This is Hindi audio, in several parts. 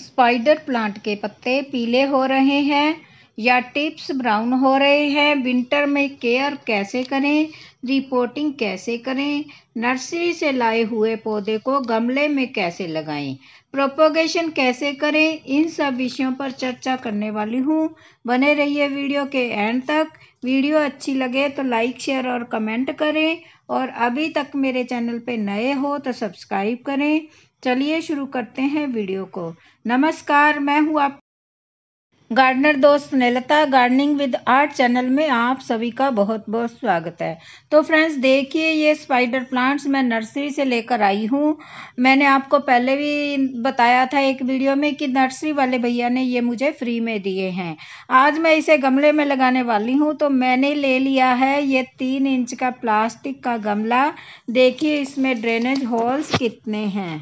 स्पाइडर प्लांट के पत्ते पीले हो रहे हैं या टिप्स ब्राउन हो रहे हैं विंटर में केयर कैसे करें रिपोर्टिंग कैसे करें नर्सरी से लाए हुए पौधे को गमले में कैसे लगाएं प्रोपोगेशन कैसे करें इन सब विषयों पर चर्चा करने वाली हूँ बने रहिए वीडियो के एंड तक वीडियो अच्छी लगे तो लाइक शेयर और कमेंट करें और अभी तक मेरे चैनल पे नए हो तो सब्सक्राइब करें चलिए शुरू करते हैं वीडियो को नमस्कार मैं हूँ आप गार्डनर दोस्त नेलता गार्डनिंग विद आर्ट चैनल में आप सभी का बहुत बहुत स्वागत है तो फ्रेंड्स देखिए ये स्पाइडर प्लांट्स मैं नर्सरी से लेकर आई हूँ मैंने आपको पहले भी बताया था एक वीडियो में कि नर्सरी वाले भैया ने ये मुझे फ्री में दिए हैं आज मैं इसे गमले में लगाने वाली हूँ तो मैंने ले लिया है ये तीन इंच का प्लास्टिक का गमला देखिए इसमें ड्रेनेज होल्स कितने हैं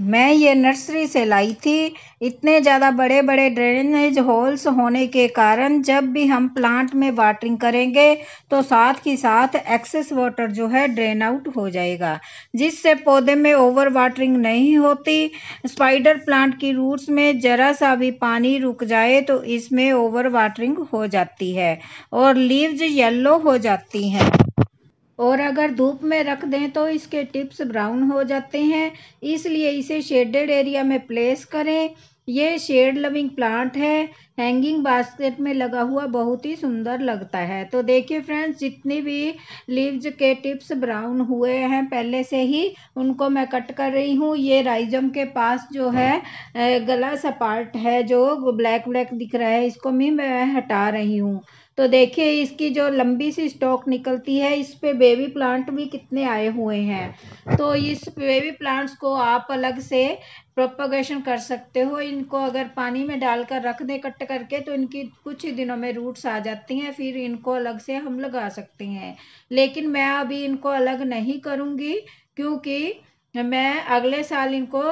मैं ये नर्सरी से लाई थी इतने ज़्यादा बड़े बड़े ड्रेनेज होल्स होने के कारण जब भी हम प्लांट में वाटरिंग करेंगे तो साथ ही साथ एक्सेस वाटर जो है ड्रेन आउट हो जाएगा जिससे पौधे में ओवर वाटरिंग नहीं होती स्पाइडर प्लांट की रूट्स में ज़रा सा भी पानी रुक जाए तो इसमें ओवर वाटरिंग हो जाती है और लीव्स येल्लो हो जाती हैं और अगर धूप में रख दें तो इसके टिप्स ब्राउन हो जाते हैं इसलिए इसे शेडेड एरिया में प्लेस करें ये शेड लविंग प्लांट है हैंगिंग बास्केट में लगा हुआ बहुत ही सुंदर लगता है तो देखिए फ्रेंड्स जितनी भी लीव्स के टिप्स ब्राउन हुए हैं पहले से ही उनको मैं कट कर रही हूँ ये राइजम के पास जो है गला सपाट है जो ब्लैक ब्लैक दिख रहा है इसको भी मैं हटा रही हूँ तो देखिए इसकी जो लंबी सी स्टॉक निकलती है इस पे बेबी प्लांट भी कितने आए हुए हैं तो इस बेबी प्लांट्स को आप अलग से प्रोपोगेशन कर सकते हो इनको अगर पानी में डालकर रख दें कट करके तो इनकी कुछ ही दिनों में रूट्स आ जाती हैं फिर इनको अलग से हम लगा सकते हैं लेकिन मैं अभी इनको अलग नहीं करूँगी क्योंकि मैं अगले साल इनको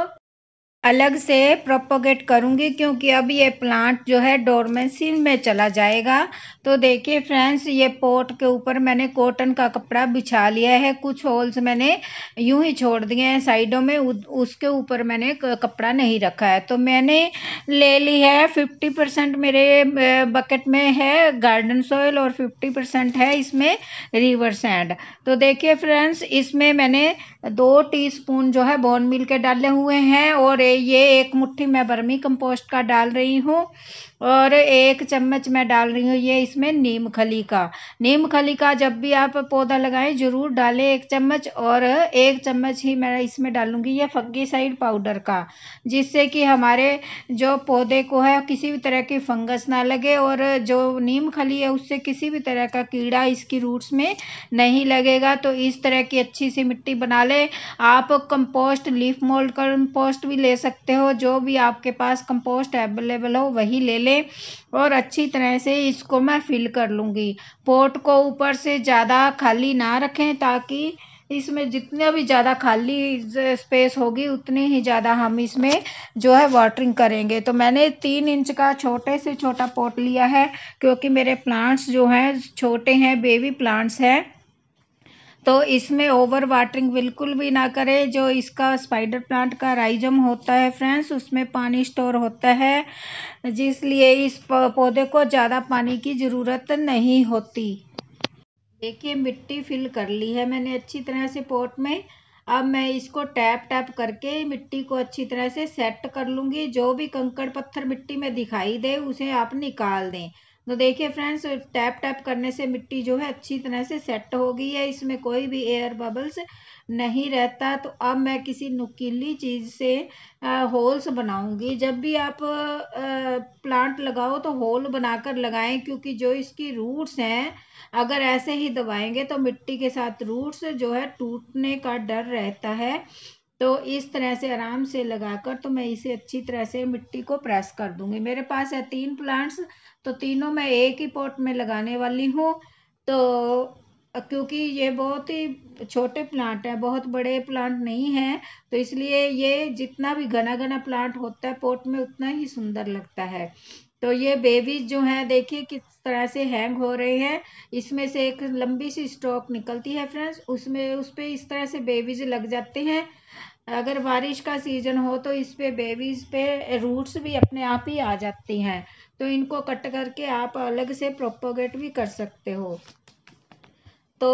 अलग से प्रोपोगेट करूंगी क्योंकि अब ये प्लांट जो है डोरमेंसी में चला जाएगा तो देखिए फ्रेंड्स ये पोट के ऊपर मैंने कॉटन का कपड़ा बिछा लिया है कुछ होल्स मैंने यूं ही छोड़ दिए हैं साइडों में उसके ऊपर मैंने कपड़ा नहीं रखा है तो मैंने ले ली है फिफ्टी परसेंट मेरे बकेट में है गार्डन सॉयल और फिफ्टी परसेंट है इसमें रिवर सैंड तो देखिए फ्रेंड्स इसमें मैंने दो टी जो है बोन मिल के डाले हुए हैं और ये एक मुट्ठी मैं बर्मी कंपोस्ट का डाल रही हूँ और एक चम्मच मैं डाल रही हूँ ये इसमें नीम खली का नीम खली का जब भी आप पौधा लगाएं ज़रूर डालें एक चम्मच और एक चम्मच ही मैं इसमें डालूंगी ये फंगीसाइड पाउडर का जिससे कि हमारे जो पौधे को है किसी भी तरह की फंगस ना लगे और जो नीम खली है उससे किसी भी तरह का कीड़ा इसकी रूट्स में नहीं लगेगा तो इस तरह की अच्छी सी मिट्टी बना लें आप कंपोस्ट लीफ मोल्ड कंपोस्ट भी ले सकते हो जो भी आपके पास कंपोस्ट अवेलेबल हो वही ले लें और अच्छी तरह से इसको मैं फिल कर लूँगी पोट को ऊपर से ज़्यादा खाली ना रखें ताकि इसमें जितना भी ज़्यादा खाली स्पेस होगी उतनी ही ज़्यादा हम इसमें जो है वाटरिंग करेंगे तो मैंने तीन इंच का छोटे से छोटा पोट लिया है क्योंकि मेरे प्लांट्स जो हैं छोटे हैं बेबी प्लांट्स हैं तो इसमें ओवर वाटरिंग बिल्कुल भी ना करें जो इसका स्पाइडर प्लांट का राइजम होता है फ्रेंड्स उसमें पानी स्टोर होता है जिसलिए इस पौधे को ज़्यादा पानी की ज़रूरत नहीं होती देखिए मिट्टी फिल कर ली है मैंने अच्छी तरह से पोट में अब मैं इसको टैप टैप करके मिट्टी को अच्छी तरह से सेट कर लूँगी जो भी कंकड़ पत्थर मिट्टी में दिखाई दे उसे आप निकाल दें तो देखिए फ्रेंड्स टैप टैप करने से मिट्टी जो है अच्छी तरह से सेट हो गई है इसमें कोई भी एयर बबल्स नहीं रहता तो अब मैं किसी नुकीली चीज़ से होल्स बनाऊंगी जब भी आप आ, प्लांट लगाओ तो होल बनाकर लगाएं क्योंकि जो इसकी रूट्स हैं अगर ऐसे ही दबाएंगे तो मिट्टी के साथ रूट्स जो है टूटने का डर रहता है तो इस तरह से आराम से लगाकर तो मैं इसे अच्छी तरह से मिट्टी को प्रेस कर दूंगी मेरे पास है तीन प्लांट्स तो तीनों मैं एक ही पॉट में लगाने वाली हूँ तो क्योंकि ये बहुत ही छोटे प्लांट हैं बहुत बड़े प्लांट नहीं हैं तो इसलिए ये जितना भी घना घना प्लांट होता है पॉट में उतना ही सुंदर लगता है तो ये बेबीज जो हैं देखिए किस तरह से हैंग हो रहे हैं इसमें से एक लंबी सी स्टॉक निकलती है फ्रेंड्स उसमें उस पर इस तरह से बेबीज लग जाते हैं अगर बारिश का सीज़न हो तो इस पे बेबीज़ पे रूट्स भी अपने आप ही आ जाती हैं तो इनको कट करके आप अलग से प्रोपोगेट भी कर सकते हो तो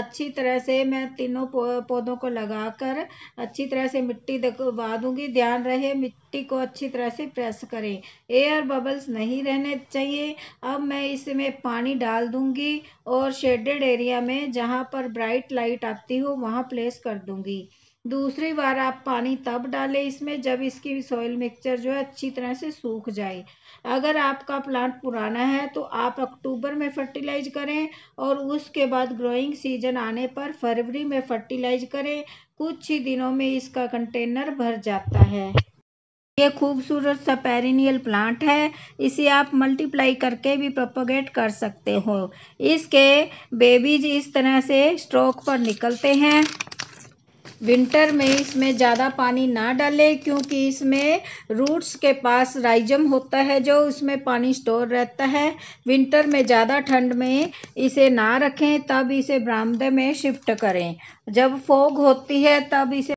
अच्छी तरह से मैं तीनों पौधों को लगाकर अच्छी तरह से मिट्टी दबा दूंगी ध्यान रहे मिट्टी को अच्छी तरह से प्रेस करें एयर बबल्स नहीं रहने चाहिए अब मैं इसमें पानी डाल दूंगी और शेडेड एरिया में जहाँ पर ब्राइट लाइट आती हो वहाँ प्लेस कर दूंगी दूसरी बार आप पानी तब डालें इसमें जब इसकी सॉइल मिक्सचर जो है अच्छी तरह से सूख जाए अगर आपका प्लांट पुराना है तो आप अक्टूबर में फर्टिलाइज करें और उसके बाद ग्रोइंग सीजन आने पर फरवरी में फर्टिलाइज करें कुछ ही दिनों में इसका कंटेनर भर जाता है ये खूबसूरत सा पेरिनियल प्लांट है इसे आप मल्टीप्लाई करके भी प्रोपोगेट कर सकते हो इसके बेबीज इस तरह से स्ट्रोक पर निकलते हैं विंटर में इसमें ज़्यादा पानी ना डालें क्योंकि इसमें रूट्स के पास राइजम होता है जो उसमें पानी स्टोर रहता है विंटर में ज़्यादा ठंड में इसे ना रखें तब इसे बरामदे में शिफ्ट करें जब फोग होती है तब इसे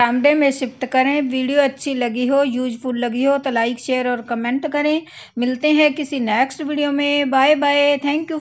बरामदे में शिफ्ट करें वीडियो अच्छी लगी हो यूजफुल लगी हो तो लाइक शेयर और कमेंट करें मिलते हैं किसी नेक्स्ट वीडियो में बाय बाय थैंक यू